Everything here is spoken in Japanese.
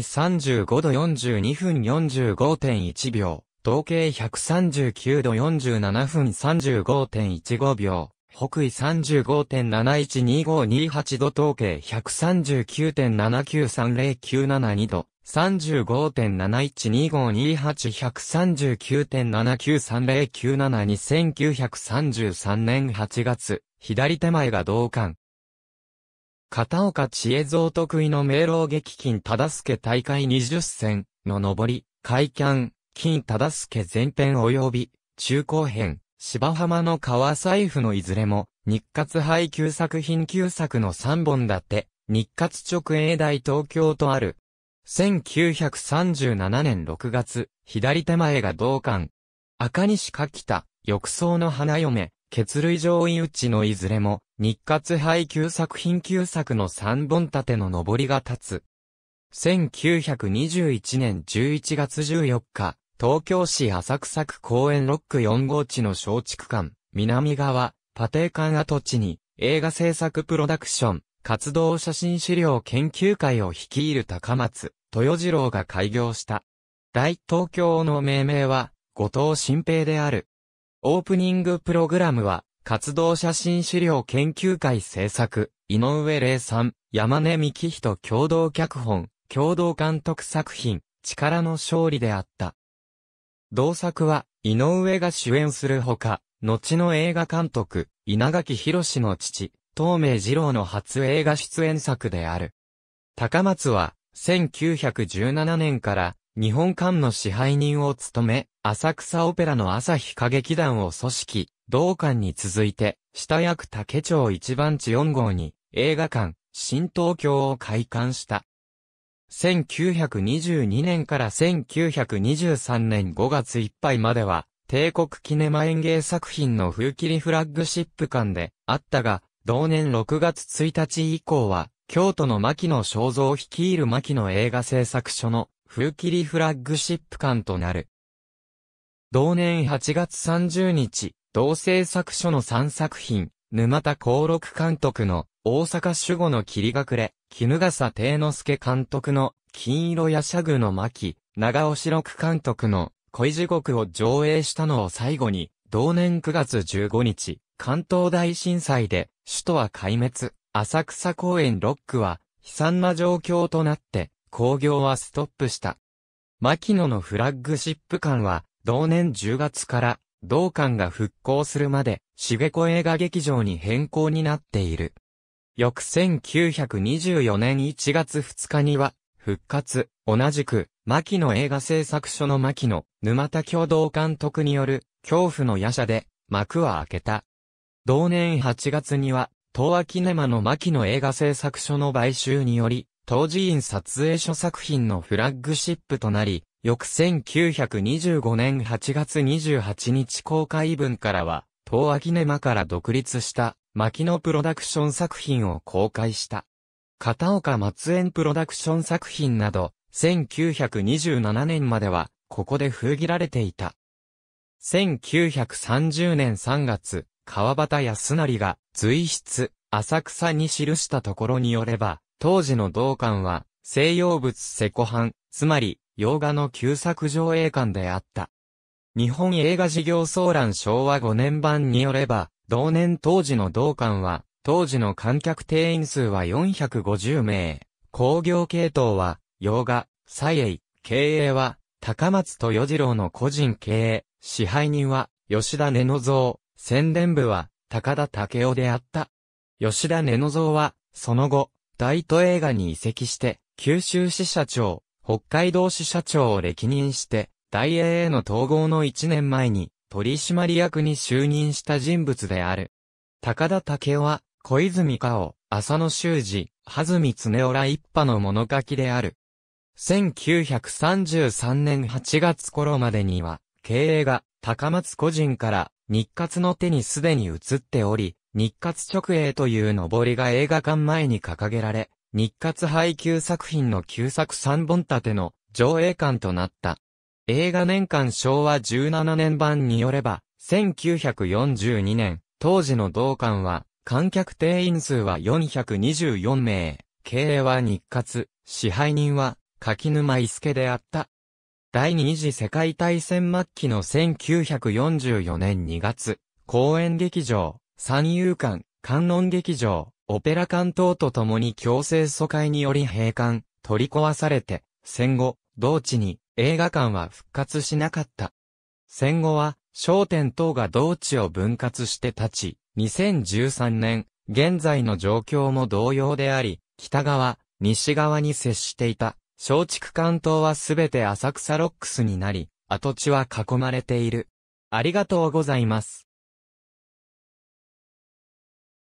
35度42分45.1秒、東経139度47分35.15秒、北緯35.712528度東経1 3 9 7 9 3 0 9 7 2度、3 5 7 1 2 5 2 8 1 3 9 7 9 3 0 9 7 2 1 9 3 3年8月、左手前が同館、片岡千恵蔵得意の明朗劇金忠助大会20戦の上り、開キ金忠助前編及び、中後編、芝浜の川財布のいずれも、日活配給作品旧作の3本立て、日活直営大東京とある。1937年6月、左手前が同館。赤西かきた、浴槽の花嫁、血類上位打ちのいずれも、日活配給作品旧作の3本立ての上りが立つ。1921年11月14日、東京市浅草区公園ロック4号地の小竹館、南側、パテー館跡地に、映画制作プロダクション、活動写真資料研究会を率いる高松、豊次郎が開業した。大東京の命名は、後藤新平である。オープニングプログラムは、活動写真資料研究会制作、井上礼さん、山根幹人共同脚本、共同監督作品、力の勝利であった。同作は、井上が主演するほか、後の映画監督、稲垣博の父、東明二郎の初映画出演作である。高松は、1917年から日本館の支配人を務め、浅草オペラの朝日歌劇団を組織、同館に続いて、下役竹町一番地4号に、映画館、新東京を開館した。1922年から1923年5月いっぱいまでは、帝国キネマ演芸作品の風切りフラッグシップ館であったが、同年6月1日以降は、京都の牧野像を率いる牧野映画製作所の風切りフラッグシップ艦となる。同年8月30日、同制作所の3作品、沼田幸六監督の大阪守護の霧隠れ、絹笠定之助監督の金色やしゃぐの巻、長尾白六監督の恋地獄を上映したのを最後に、同年9月15日、関東大震災で首都は壊滅、浅草公園ロックは悲惨な状況となって興行はストップした。牧野のフラッグシップ館は、同年10月から、同館が復興するまで、しげこ映画劇場に変更になっている。翌1924年1月2日には、復活、同じく、牧野映画製作所の牧野、沼田共同監督による、恐怖の夜叉で、幕は開けた。同年8月には、東亜キネマの牧野映画製作所の買収により、当時院撮影所作品のフラッグシップとなり、翌1925年8月28日公開分からは、東秋キネマから独立した牧野プロダクション作品を公開した。片岡松園プロダクション作品など、1927年までは、ここで封切られていた。1930年3月、川端康成が、随筆、浅草に記したところによれば、当時の同館は、西洋物セコ版、つまり、洋画の旧作上映館であった。日本映画事業総覧昭和5年版によれば、同年当時の同館は、当時の観客定員数は450名。工業系統は、洋画、蔡英、経営は、高松豊次郎の個人経営、支配人は、吉田根野蔵、宣伝部は、高田武雄であった。吉田根野蔵は、その後、大都映画に移籍して、九州支社長、北海道支社長を歴任して、大英への統合の1年前に、取締役に就任した人物である。高田武は、小泉香を浅野修司、はずみつねおら一派の物書きである。1933年8月頃までには、経営が高松個人から日活の手にすでに移っており、日活直営という上りが映画館前に掲げられ、日活配給作品の旧作3本立ての上映館となった。映画年間昭和17年版によれば、1942年、当時の同館は、観客定員数は424名、経営は日活、支配人は柿沼伊助であった。第二次世界大戦末期の1944年2月、公演劇場、三遊館、観音劇場、オペラ館等と共に強制疎開により閉館、取り壊されて、戦後、同地に映画館は復活しなかった。戦後は、商店等が同地を分割して立ち、2013年、現在の状況も同様であり、北側、西側に接していた、松竹関東はすべて浅草ロックスになり、跡地は囲まれている。ありがとうございます。